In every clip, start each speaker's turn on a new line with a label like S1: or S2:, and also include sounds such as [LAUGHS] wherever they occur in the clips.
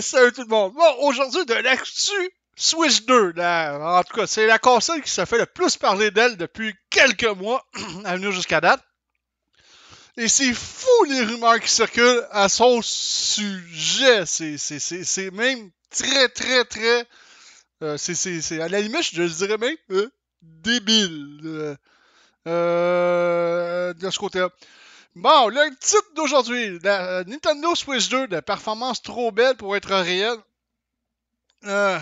S1: salut tout le monde! Bon, aujourd'hui, de l'actu Switch 2. en tout cas, c'est la console qui se fait le plus parler d'elle depuis quelques mois, [CLEARS THROAT] à venir jusqu'à date. Et c'est fou les rumeurs qui circulent à son sujet. C'est même très, très, très. Euh, c'est à la limite, je dirais même euh, débile euh, de ce côté-là. Bon, le titre d'aujourd'hui, la euh, Nintendo Switch 2, de performance trop belle pour être réelle. Euh,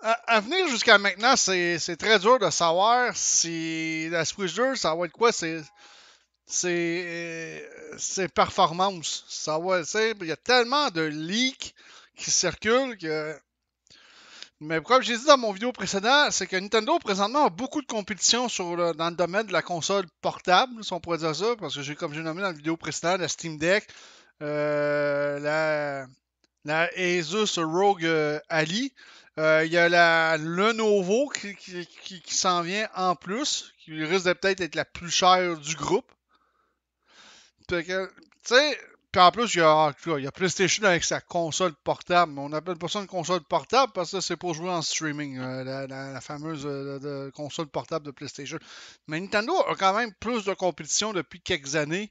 S1: à, venir jusqu'à maintenant, c'est très dur de savoir si la Switch 2, ça va être quoi C'est. C'est. Euh, performances. Ça va, il y a tellement de leaks qui circulent que mais comme j'ai dit dans mon vidéo précédente, c'est que Nintendo présentement a beaucoup de compétitions dans le domaine de la console portable, si on pourrait dire ça, parce que j'ai comme j'ai nommé dans la vidéo précédente, la Steam Deck, euh, la, la, Asus Rogue euh, Ali. Euh, il y a la Lenovo qui, s'en vient en plus, qui risque de peut-être être la plus chère du groupe. Tu sais, puis en plus, il y, a, y, a, PlayStation avec sa console portable. on n'appelle pas ça une console portable parce que c'est pour jouer en streaming, euh, la, fameuse euh, console portable de PlayStation. Mais Nintendo a quand même plus de compétition depuis quelques années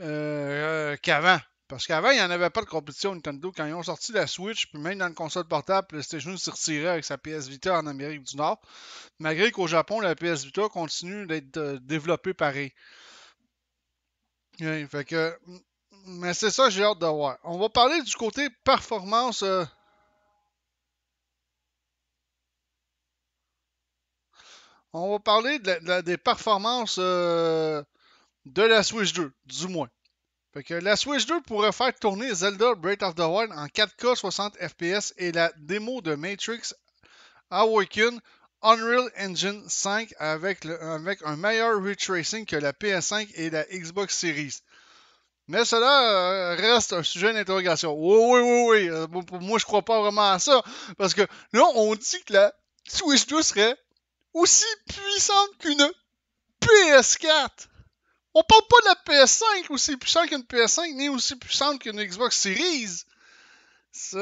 S1: euh, qu'avant. Parce qu'avant, il n'y en avait pas de compétition Nintendo. Quand ils ont sorti la Switch, puis même dans le console portable, PlayStation s'est avec sa PS Vita en Amérique du Nord. Malgré qu'au Japon, la PS Vita continue d'être développée pareil. fait que mais c'est ça, j'ai hâte de voir. On va parler du côté performance. Euh. On va parler des performances euh, de la Switch 2, du moins. que la Switch 2 pourrait faire tourner Zelda Breath of the Wild en 4K 60 FPS et la démo de Matrix Awaken Unreal Engine 5 avec, avec un meilleur retracing que la PS5 et la Xbox Series. Mais cela euh, reste un sujet d'interrogation. Oui, oui, oui, oui. Euh, moi, je crois pas vraiment à ça. Parce que là, on dit que la Switch 2 serait aussi puissante qu'une PS4. On parle pas de la PS5 aussi puissante qu'une PS5, ni aussi puissante qu'une Xbox Series. Ça,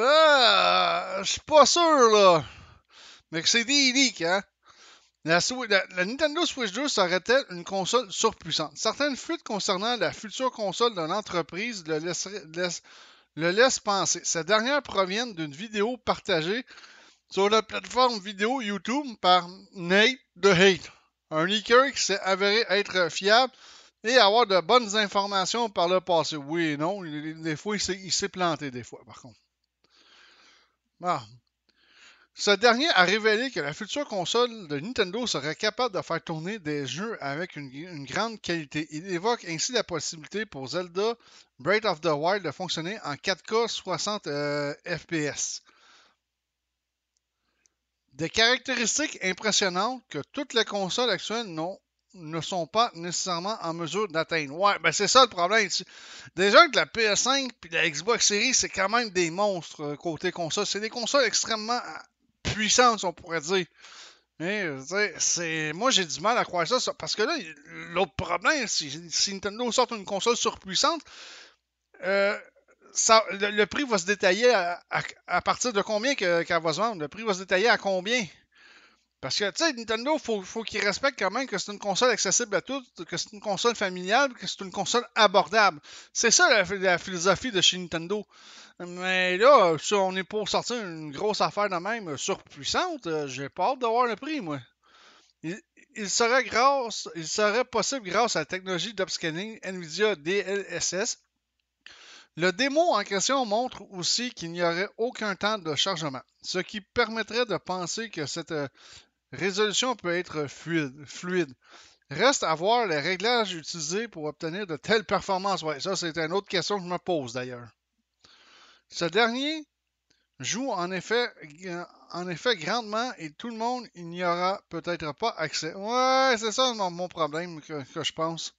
S1: euh, je suis pas sûr, là. Mais que c'est des leaks, hein. La, Nintendo Switch 2 serait-elle une console surpuissante? Certaines fuites concernant la future console de l'entreprise le laissent le laisse penser. Ces dernières proviennent d'une vidéo partagée sur la plateforme vidéo YouTube par Nate The Hate, un leaker qui s'est avéré être fiable et avoir de bonnes informations par le passé. Oui et non, des fois il s'est planté, des fois par contre. Ah. Ce dernier a révélé que la future console de Nintendo serait capable de faire tourner des jeux avec une, grande qualité. Il évoque ainsi la possibilité pour Zelda Breath of the Wild de fonctionner en 4K 60 FPS. Des caractéristiques impressionnantes que toutes les consoles actuelles n'ont ne sont pas nécessairement en mesure d'atteindre. Ouais, ben c'est ça le problème. Déjà que la PS5 et la Xbox Series, c'est quand même des monstres euh, côté console. C'est des consoles extrêmement on pourrait dire. Mais, c'est... Moi, j'ai du mal à croire ça, parce que là, l'autre problème, si, si Nintendo sort une console surpuissante, euh, ça, le, prix va se détailler à, partir de combien qu'elle va se vendre? Le prix va se détailler à combien? Parce que, tu sais, Nintendo, faut, faut qu'ils respectent quand même que c'est une console accessible à tous, que c'est une console familiale, que c'est une console abordable. C'est ça la, philosophie de chez Nintendo. Mais là, si on est pour sortir une grosse affaire de même surpuissante, euh, j'ai pas hâte d'avoir le prix, moi. Il, serait grâce, il serait possible grâce à la technologie d'upscanning NVIDIA DLSS. Le démo en question montre aussi qu'il n'y aurait aucun temps de chargement, ce qui permettrait de penser que cette euh, résolution peut être fluide. Reste à voir les réglages utilisés pour obtenir de telles performances. Ouais, ça, c'est une autre question que je me pose d'ailleurs. Ce dernier joue en effet, grandement et tout le monde n'y aura peut-être pas accès. Ouais, c'est ça mon, problème que, je pense.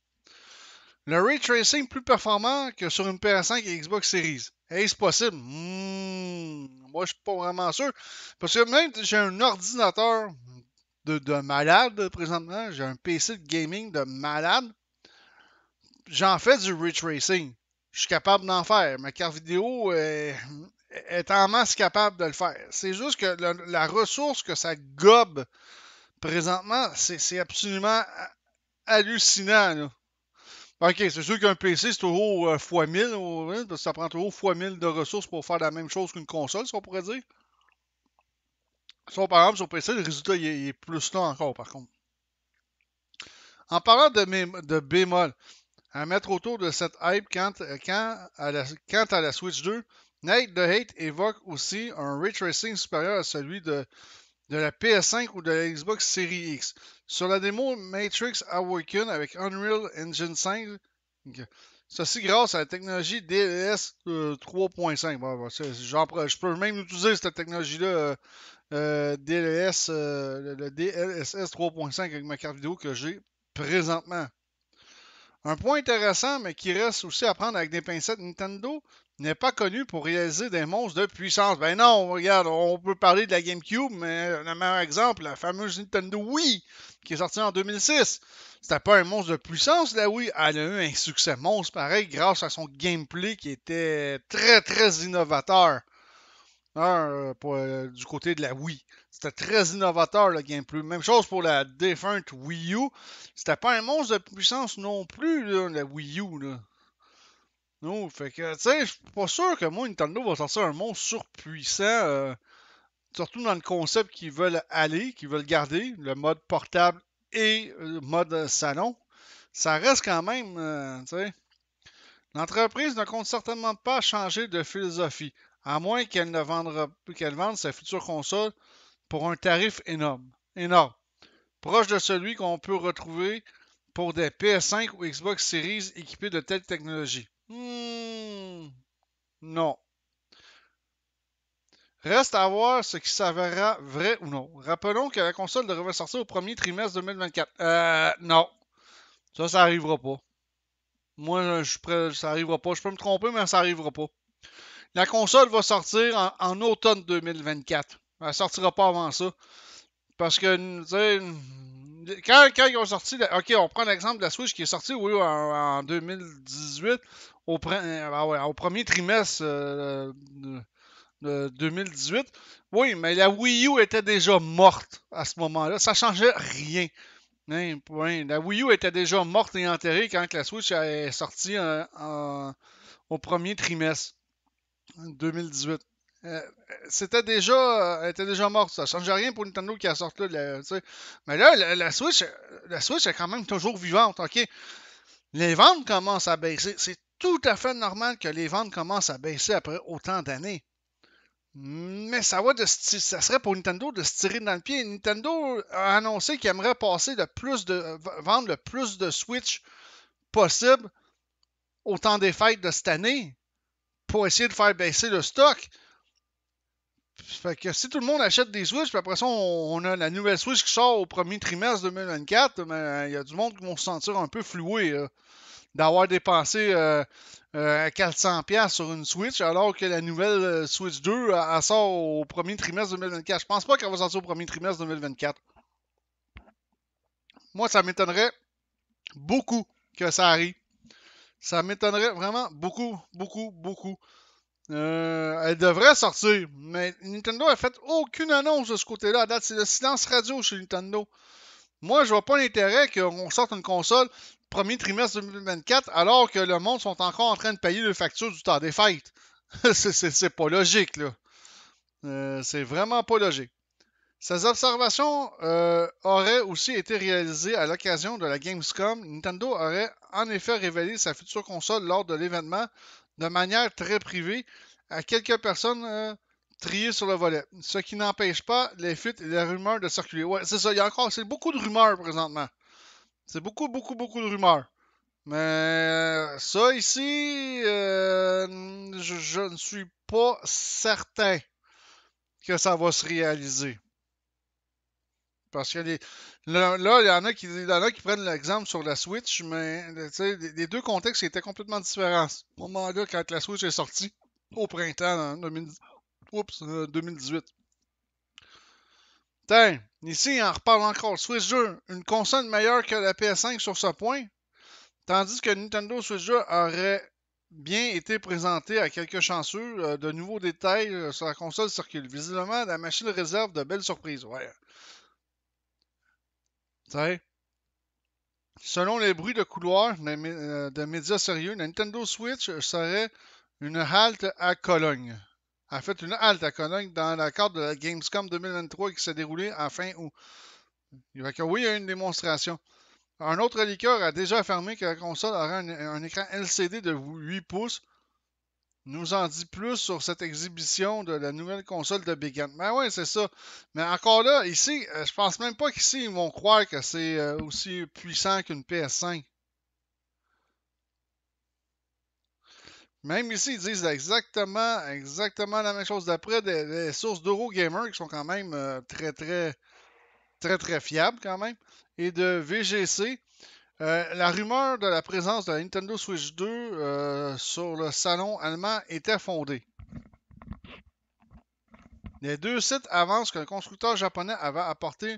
S1: Le ray tracing plus performant que sur une PS5 et Xbox Series. Est-ce possible? Hmm, moi, je suis pas vraiment sûr. Parce que même si j'ai un ordinateur de, de malade présentement. J'ai un PC de gaming de malade. J'en fais du retracing, tracing. Je suis capable d'en faire. Ma carte vidéo est, euh, est, en masse capable de le faire. C'est juste que la ressource que ça gobe présentement, c'est absolument hallucinant. OK, c'est sûr qu'un PC, c'est toujours x1000, euh, ça prend toujours x1000 de ressources pour faire la même chose qu'une console, si on pourrait dire. Sur, par exemple, sur PC, le résultat est, plus lent encore, par contre. En parlant de, bémol, à mettre autour de cette hype quant, quand à, la, Switch 2, Night the Hate évoque aussi un ray tracing supérieur à celui de, la PS5 ou de la Xbox Series X. Sur la démo Matrix Awaken avec Unreal Engine 5, ceci grâce à la technologie DLS 3.5. Euh, je peux même utiliser cette technologie-là euh, euh, DLS, euh, le, DLSS 3.5 avec ma carte vidéo que j'ai présentement. Un point intéressant, mais qui reste aussi à prendre avec des pincettes, Nintendo n'est pas connu pour réaliser des monstres de puissance. Ben non, regarde, on peut parler de la GameCube, mais le meilleur exemple, la fameuse Nintendo Wii, qui est sortie en 2006. C'était pas un monstre de puissance, la Wii. Elle a eu un succès monstre, pareil, grâce à son gameplay qui était très, très innovateur. Euh, euh, du côté de la Wii. C'était très innovateur le gameplay. Même chose pour la défunte Wii U. C'était pas un monstre de puissance non plus, la Wii U. Là. fait que, je suis pas sûr que moi, Nintendo va sortir un monstre surpuissant, euh, surtout dans le concept qu'ils veulent aller, qu'ils veulent garder, le mode portable et le mode salon. Ça reste quand même, L'entreprise ne compte certainement pas changer de philosophie, à moins qu'elle ne vende, qu'elle vende sa future console pour un tarif énorme, énorme, proche de celui qu'on peut retrouver pour des PS5 ou Xbox Series équipés de telles technologies. Hmm, non. Reste à voir ce qui s'avérera vrai ou non. Rappelons que la console devrait sortir au premier trimestre 2024. Euh, non. Ça, ça n'arrivera pas. Moi, je, ça n'arrivera pas. Je peux me tromper, mais ça n'arrivera pas. La console va sortir en, automne 2024. Elle ne sortira pas avant ça. Parce que, quand, ils ont sorti. ok, on prend l'exemple de la Switch qui est sortie, oui, en, 2018, euh, ah au, premier trimestre euh, de, 2018. Oui, mais la Wii U était déjà morte à ce moment-là. Ça ne changeait rien. Hein, la Wii U était déjà morte et enterrée quand la Switch est sortie euh, au premier trimestre 2018. Euh, c'était déjà, euh, était déjà morte. Ça change rien pour Nintendo qui a sorti là. Mais là, la, Switch, la Switch est quand même toujours vivante. Ok, les ventes commencent à baisser. C'est tout à fait normal que les ventes commencent à baisser après autant d'années. Mais ça va de ça serait pour Nintendo de se tirer dans le pied. Nintendo a annoncé qu'il aimerait passer de plus de vendre le plus de Switch possible au temps des fêtes de cette année pour essayer de faire baisser le stock. Fait que si tout le monde achète des Switch, puis après ça, on, a la nouvelle Switch qui sort au premier trimestre 2024, mais ben, il y a du monde qui vont se sentir un peu floué d'avoir dépensé 400$ euh, euh, sur une Switch, alors que la nouvelle euh, Switch 2, elle, sort au premier trimestre 2024. Je pense pas qu'elle va sortir au premier trimestre 2024. Moi, ça m'étonnerait beaucoup que ça arrive. Ça m'étonnerait vraiment beaucoup, beaucoup, beaucoup. elle devrait sortir, mais Nintendo a fait aucune annonce de ce côté-là. date, c'est le silence radio chez Nintendo. Moi, je vois pas l'intérêt qu'on sorte une console premier trimestre 2024 alors que le monde sont encore en train de payer les factures du temps des fêtes. [LAUGHS] c'est pas logique, là. Euh, c'est vraiment pas logique. Ces observations euh, auraient aussi été réalisées à l'occasion de la Gamescom. Nintendo aurait en effet révélé sa future console lors de l'événement de manière très privée à quelques personnes euh, triées sur le volet. Ce qui n'empêche pas les fuites et les rumeurs de circuler. Ouais, c'est ça, il y a encore beaucoup de rumeurs présentement. C'est beaucoup, beaucoup, beaucoup de rumeurs. Mais ça ici, euh, je, ne suis pas certain que ça va se réaliser. Parce que là, il, y en a qui, prennent l'exemple sur la Switch, mais les deux contextes étaient complètement différents. Au moment-là, quand la Switch est sortie, au printemps en 2018. Tiens, ici, on en reparle encore. Switch 2, une console meilleure que la PS5 sur ce point, tandis que Nintendo Switch 2 aurait bien été présenté à quelques chanceux euh, de nouveaux détails euh, sur la console circule. Visiblement, la machine réserve de belles surprises. Ouais. Selon les bruits de couloir euh, de médias sérieux, Nintendo Switch serait une halte à Cologne a fait une halte à Cologne dans la carte de la Gamescom 2023 qui s'est déroulée en fin août. oui, il y a une démonstration. Un autre liqueur a déjà affirmé que la console aura un, écran LCD de 8 pouces. Nous en dit plus sur cette exhibition de la nouvelle console de Big Mais ben oui, c'est ça. Mais encore là, ici, euh, je pense même pas qu'ici, ils vont croire que c'est euh, aussi puissant qu'une PS5. Même ici, ils disent exactement, exactement la même chose. D'après des, sources d'Eurogamer, qui sont quand même euh, très, très, très, très fiables quand même, et de VGC, euh, la rumeur de la présence de la Nintendo Switch 2 euh, sur le salon allemand était fondée. Les deux sites avancent que le constructeur japonais avait apporté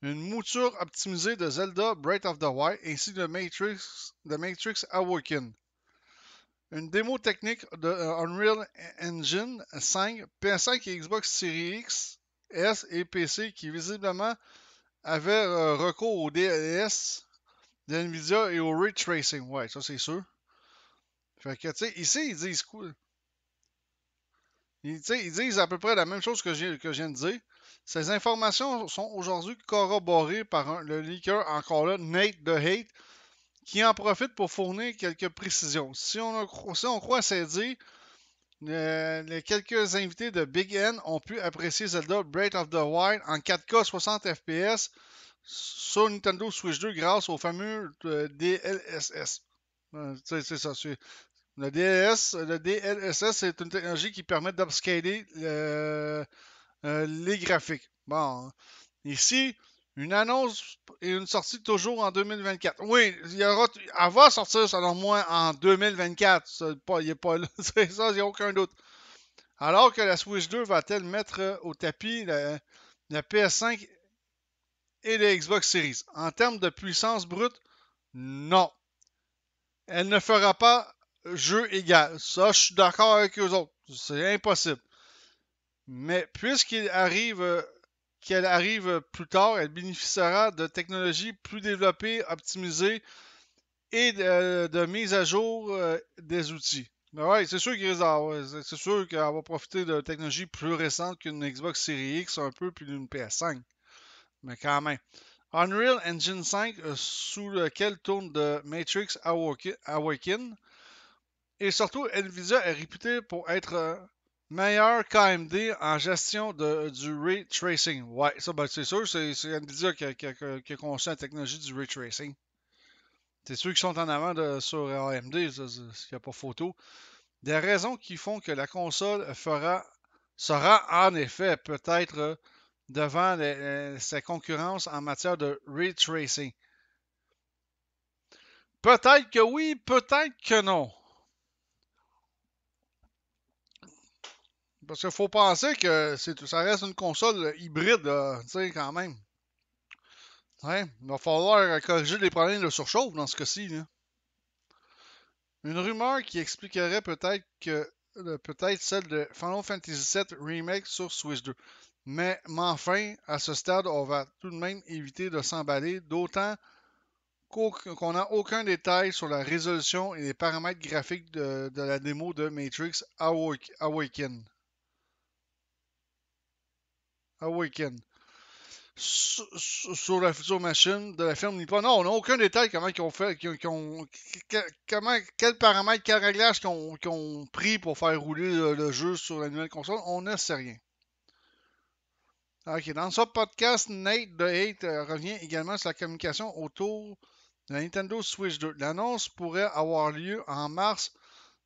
S1: une mouture optimisée de Zelda Breath of the Wild ainsi que de Matrix, de Matrix Awaken. Une démo technique de euh, Unreal Engine 5, PS5 et Xbox Series X, S et PC qui visiblement avaient euh, recours au DLS d'NVIDIA et au Ray Tracing. Ouais, ça c'est sûr. Fait que, tu sais, ici ils disent cool. Ils, disent à peu près la même chose que je, viens de dire. Ces informations sont aujourd'hui corroborées par le leaker, encore là, Nate the Hate, qui en profite pour fournir quelques précisions. Si on, croit à dit, euh, les quelques invités de Big N ont pu apprécier Zelda Breath of the Wild en 4K 60 FPS sur Nintendo Switch 2 grâce au fameux euh, DLSS. Euh, c'est ça. Le, DLSS, c'est une technologie qui permet d'upscaler les graphiques. Bon. Ici, une annonce et une sortie toujours en 2024. Oui, il y aura, elle va sortir selon moi en 2024. il n'y a pas [LAUGHS] c'est ça, il aucun doute. Alors que la Switch 2 va-t-elle mettre euh, au tapis la, la PS5 et la Xbox Series? En termes de puissance brute, non. Elle ne fera pas jeu égal. Ça, je suis d'accord avec eux autres. C'est impossible. Mais puisqu'il arrive euh, qu'elle arrive plus tard, elle bénéficiera de technologies plus développées, optimisées et de, mise à jour euh, des outils. Ouais, c'est sûr c'est sûr qu'elle va profiter de technologies plus récentes qu'une Xbox Series X un peu plus d'une PS5. Mais quand même. Unreal Engine 5 euh, sous lequel tourne The Matrix Awaken, Et surtout, Nvidia est réputée pour être euh, Meilleur KMD en gestion de, du ray tracing. Ouais, ça, ben, c'est sûr, c'est Nvidia qui a, conçu la technologie du ray tracing. C'est ceux qui sont en avant sur AMD, ce n'y a pas photo. Des raisons qui font que la console sera en effet peut-être devant les, euh, ses concurrences en matière de ray tracing. Peut-être que oui, peut-être que non. Parce qu'il faut penser que ça reste une console hybride, tu sais, quand même. il va falloir euh, corriger les problèmes de surchauffe dans ce cas-ci. Une rumeur qui expliquerait peut-être que peut-être celle de Final Fantasy VII Remake sur Switch 2. Mais, enfin, à ce stade, on va tout de même éviter de s'emballer, d'autant qu'on n'a aucun détail sur la résolution et les paramètres graphiques de, de la démo de Matrix Awaken. Awaken. Ah sur, la, future machine de la ferme Nippon. Non, on n'a aucun détail comment ils ont fait, comment, quels paramètres, quels réglages qu'on ont pris pour faire rouler le, jeu sur la nouvelle console. On ne sait rien. Ok, dans ce podcast, Nate de Hate euh, revient également sur la communication autour de la Nintendo Switch 2. L'annonce pourrait avoir lieu en mars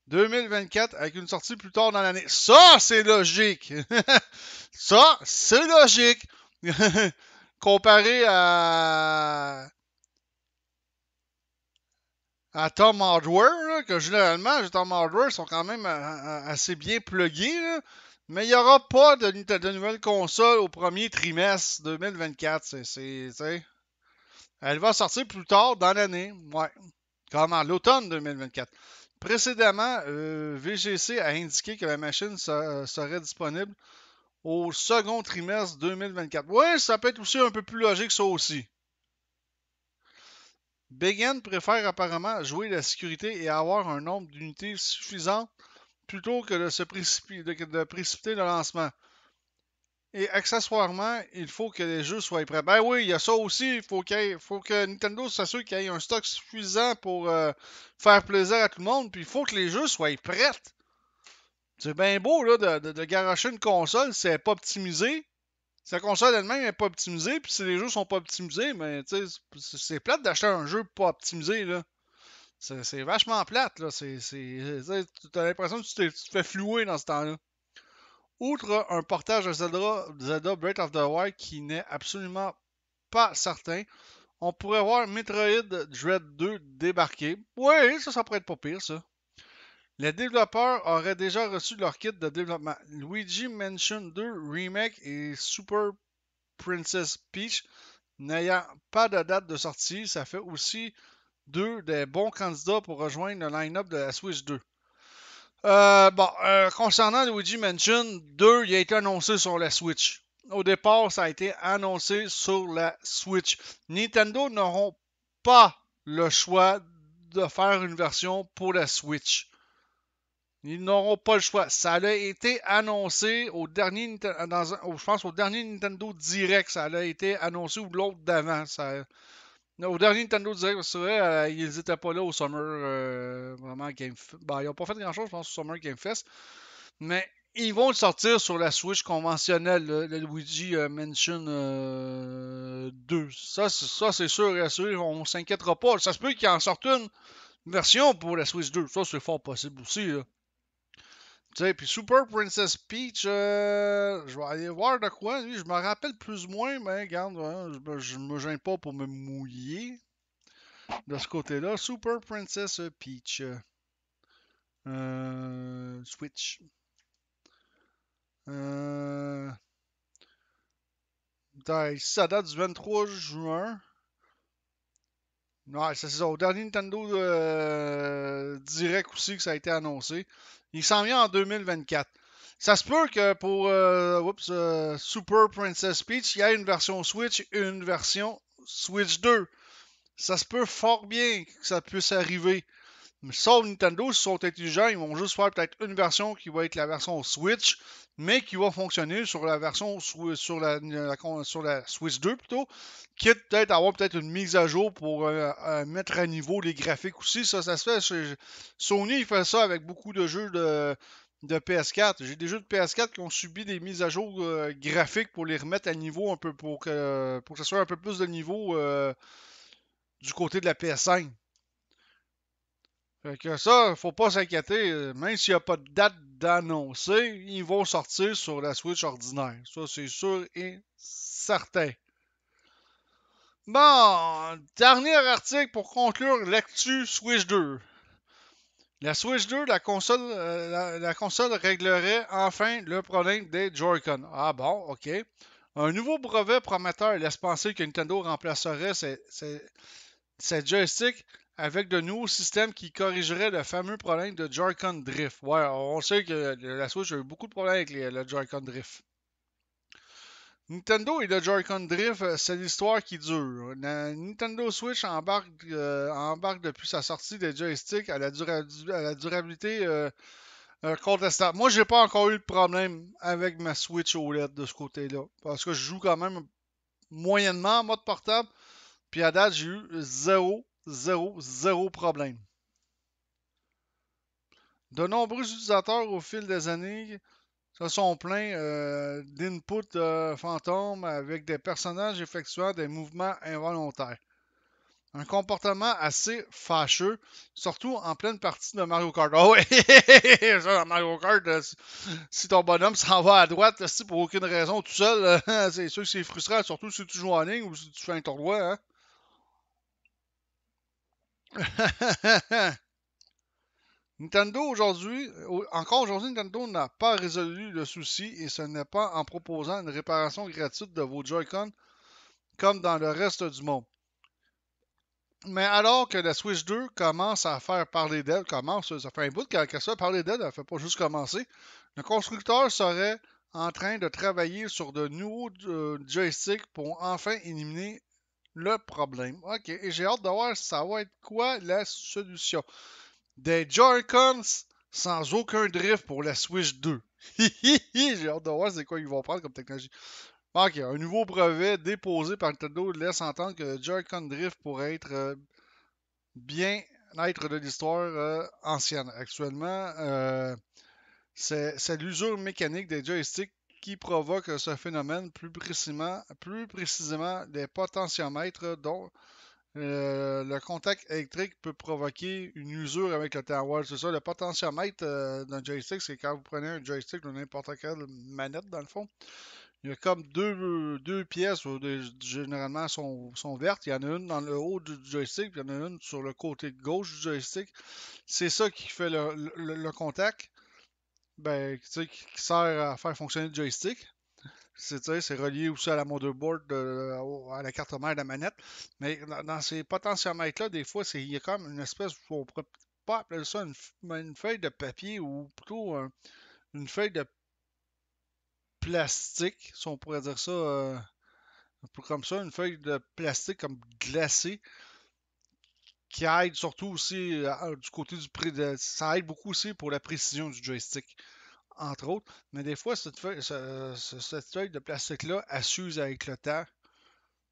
S1: 2024 avec une sortie plus tard dans l'année. Ça, c'est logique. [LAUGHS] ça, c'est logique. [LAUGHS] Comparé à à Tom Hardware, que généralement, les Tom Hardware sont quand même euh, euh, assez bien pluggés. mais il n'y aura pas de, nouvelle console au premier trimestre 2024. Elle va sortir plus tard dans l'année. Ouais. Comment? L'automne 2024. Précédemment, euh, VGC a indiqué que la machine serait disponible au second trimestre 2024. Ouais, ça peut être aussi un peu plus logique, ça aussi. Began préfère apparemment jouer la sécurité et avoir un nombre d'unités suffisant plutôt que de, se de précipiter le lancement. Et accessoirement, il faut que les jeux soient prêts. Ben oui, il y a ça aussi. Il faut, que Nintendo s'assure qu'il y ait un stock suffisant pour euh, faire plaisir à tout le monde. Puis il faut que les jeux soient prêts. C'est bien beau là, de, de, garocher une console si elle n'est pas optimisée. Si la console elle-même n'est pas optimisée, puis si les jeux sont pas optimisés, mais ben, c'est plate d'acheter un jeu pas optimisé. C'est vachement plate. là. Tu as l'impression que tu te fais flouer dans ce temps-là. Outre un portage de Zelda, Zelda Breath of the Wild qui n'est absolument pas certain, on pourrait voir Metroid Dread 2 débarquer. Oui, ça, ça pourrait être pas pire, ça. Les développeurs auraient déjà reçu leur kit de développement. Luigi Mansion 2 Remake et Super Princess Peach n'ayant pas de date de sortie, ça fait aussi deux des bons candidats pour rejoindre le line-up de la Switch 2. Euh, bon, euh, concernant Luigi Mansion 2, il a été annoncé sur la Switch. Au départ, ça a été annoncé sur la Switch. Nintendo n'auront pas le choix de faire une version pour la Switch. Ils n'auront pas le choix. Ça a été annoncé au dernier, dans, je pense au dernier Nintendo Direct. Ça a été annoncé ou l'autre d'avant. Au dernier Nintendo Direct, c'est vrai, euh, ils n'étaient pas là au Summer euh, vraiment Game ben, ils n'ont pas fait grand-chose, je pense, au Summer Game Fest. Mais ils vont le sortir sur la Switch conventionnelle, le, Luigi euh, Mansion 2. Ça, c'est sûr et assuré, on s'inquiétera pas. Ça se peut qu'il en sorte une version pour la Switch 2. Ça, c'est fort possible aussi. Tu sais, puis Super Princess Peach, euh, je vais aller voir de quoi. Lui, je me rappelle plus ou moins, mais regarde, hein, je, me gêne pas pour me mouiller. De ce côté-là, Super Princess Peach. Euh, Switch. Euh, ben, ça date du 23 juin. Ouais, c'est Au dernier Nintendo euh, Direct aussi que ça a été annoncé. Il s'en vient en 2024. Ça se peut que pour euh, euh, Super Princess Peach, il y a une version Switch et une version Switch 2. Ça se peut fort bien que ça puisse arriver. sauf Nintendo, s'ils sont intelligents, ils vont juste faire peut-être une version qui va être la version Switch, mais qui va fonctionner sur la version sur la, Switch 2 plutôt, quitte peut-être avoir peut-être une mise à jour pour euh, euh, mettre à niveau les graphiques aussi. Ça, ça se fait. Chez... Sony il fait ça avec beaucoup de jeux de, PS4. J'ai des jeux de PS4 qui ont subi des mises à jour euh, graphiques pour les remettre à niveau un peu pour que pour que ce soit un peu plus de niveau du côté de la PS5. Fait que ça, faut pas s'inquiéter. Euh, même s'il n'y a pas de date d'annoncer, ils vont sortir sur la Switch ordinaire. Ça, c'est sûr et certain. Bon, dernier article pour conclure l'actu Switch 2. La Switch 2, la console, euh, la, console réglerait enfin le problème des Joy-Con. Ah bon, ok. Un nouveau brevet prometteur laisse penser que Nintendo remplacerait ses, joystick avec de nouveaux systèmes qui corrigeraient le fameux problème de Joy-Con Drift. Ouais, on sait que la Switch a eu beaucoup de problèmes avec le Joy-Con Drift. Nintendo et le Joy-Con Drift, euh, c'est l'histoire qui dure. La Nintendo Switch embarque, euh, depuis sa sortie des joysticks à la, durabilité euh, contestable. Moi, j'ai pas encore eu de problème avec ma Switch OLED de ce côté-là. Parce que je joue quand même moyennement en mode portable. Puis à date, j'ai eu zéro Zéro, zéro problème. De nombreux utilisateurs au fil des années se sont plaints euh, d'inputs euh, fantômes avec des personnages effectuant des mouvements involontaires. Un comportement assez fâcheux, surtout en pleine partie de Mario Kart. Oh ah oui! [LAUGHS] Mario Kart, euh, si ton bonhomme s'en va à droite, si pour aucune raison tout seul, [LAUGHS] c'est sûr que c'est frustrant, surtout si tu joues en ligne ou si tu fais un tournoi. Hein. [LAUGHS] Nintendo aujourd'hui, encore aujourd'hui, Nintendo n'a pas résolu le souci et ce n'est pas en proposant une réparation gratuite de vos Joy-Con comme dans le reste du monde. Mais alors que la Switch 2 commence à faire parler d'elle, commence, ça fait un bout qu'elle ça parler d'elle, elle ne fait pas juste commencer, le constructeur serait en train de travailler sur de nouveaux euh, joysticks pour enfin éliminer le problème. OK, et j'ai hâte de voir ça va être quoi la solution. Des joy sans aucun drift pour la Switch 2. [LAUGHS] j'ai hâte de voir c'est quoi ils vont prendre comme technologie. OK, un nouveau brevet déposé par Nintendo laisse entendre que le joy Drift pourrait être euh, bien être de l'histoire euh, ancienne. Actuellement, euh, c'est l'usure mécanique des joysticks qui provoque ce phénomène, plus précisément, plus précisément les potentiomètres dont euh, le contact électrique peut provoquer une usure avec le terroir. C'est ça, le potentiomètre euh, d'un joystick, c'est quand vous prenez un joystick ou n'importe quelle manette, dans le fond. Il y a comme deux, pièces, où généralement sont, vertes. Il y en a une dans le haut du joystick, puis il y en a une sur le côté gauche du joystick. C'est ça qui fait le, le contact. Ben, qui sert à faire fonctionner le joystick. C'est relié aussi à la motherboard, de, à la carte mère de la manette. Mais dans, ces potentiomètres-là, des fois, il y a comme une espèce, on appeler ça une, feuille de papier ou plutôt une feuille de plastique, si on pourrait dire ça peu comme ça, une feuille de plastique comme glacée qui aide surtout aussi euh, du côté du prix de. Ça aide beaucoup aussi pour la précision du joystick, entre autres. Mais des fois, cette feuille, de plastique-là, elle s'use avec le temps.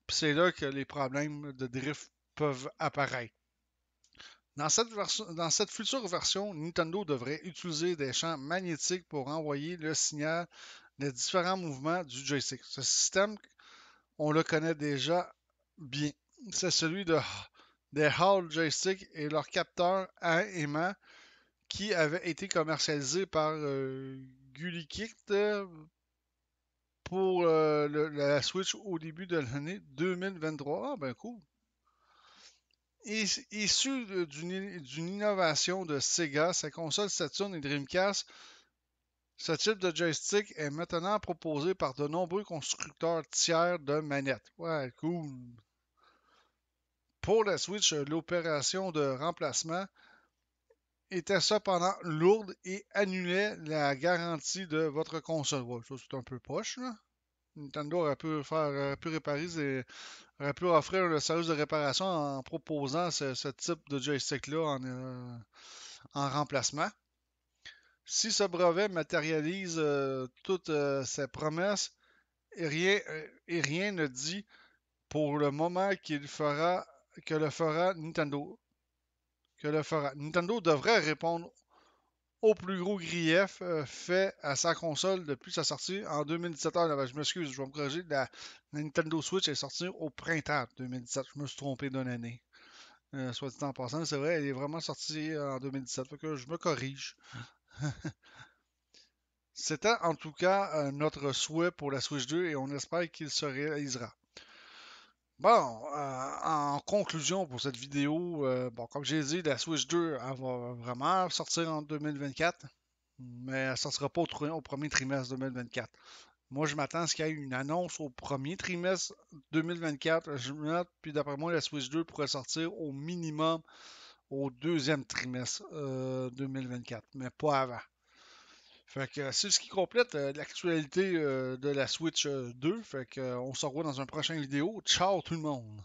S1: Puis c'est là que les problèmes de drift peuvent apparaître. Dans cette, dans cette, future version, Nintendo devrait utiliser des champs magnétiques pour envoyer le signal des différents mouvements du joystick. Ce système, on le connaît déjà bien. C'est celui de des Hall Joystick et leur capteur à aimant qui avait été commercialisé par euh, GuliKit pour euh, la Switch au début de l'année 2023. Ah ben cool. Issu d'une innovation de Sega, sa console Saturn et Dreamcast, ce type de joystick est maintenant proposé par de nombreux constructeurs tiers de manettes. Ouais, cool. Pour la Switch, euh, l'opération de remplacement était cependant lourde et annulait la garantie de votre console. c'est un peu poche. Nintendo aurait pu, faire, pu réparer, aurait offrir le service de réparation en proposant ce, type de joystick-là euh, en, remplacement. Si ce brevet matérialise euh, toutes ses promesses, et rien ne dit pour le moment qu'il fera que le fera Nintendo. Que le fera. Nintendo devrait répondre au plus gros grief euh, fait à sa console depuis sa sortie en 2017. Ah, ben, je m'excuse, je vais me corriger. La, Nintendo Switch est sortie au printemps 2017. Je me suis trompé d'une année. Euh, soit dit en passant, c'est vrai, elle est vraiment sortie en 2017. que je me corrige. [LAUGHS] C'était en tout cas euh, notre souhait pour la Switch 2 et on espère qu'il se réalisera. Bon, euh, en conclusion pour cette vidéo, euh, bon, comme j'ai dit, la Switch 2 va vraiment sortir en 2024, mais elle ne sera pas au, premier trimestre 2024. Moi, je m'attends à ce qu'il y ait une annonce au premier trimestre 2024. Je puis d'après moi, la Switch 2 pourrait sortir au minimum au deuxième trimestre 2024, euh, mais pas avant. Fait que euh, c'est ce qui complète euh, l'actualité euh, de la Switch 2. Fait que on se revoit dans une prochaine vidéo. Ciao tout le monde!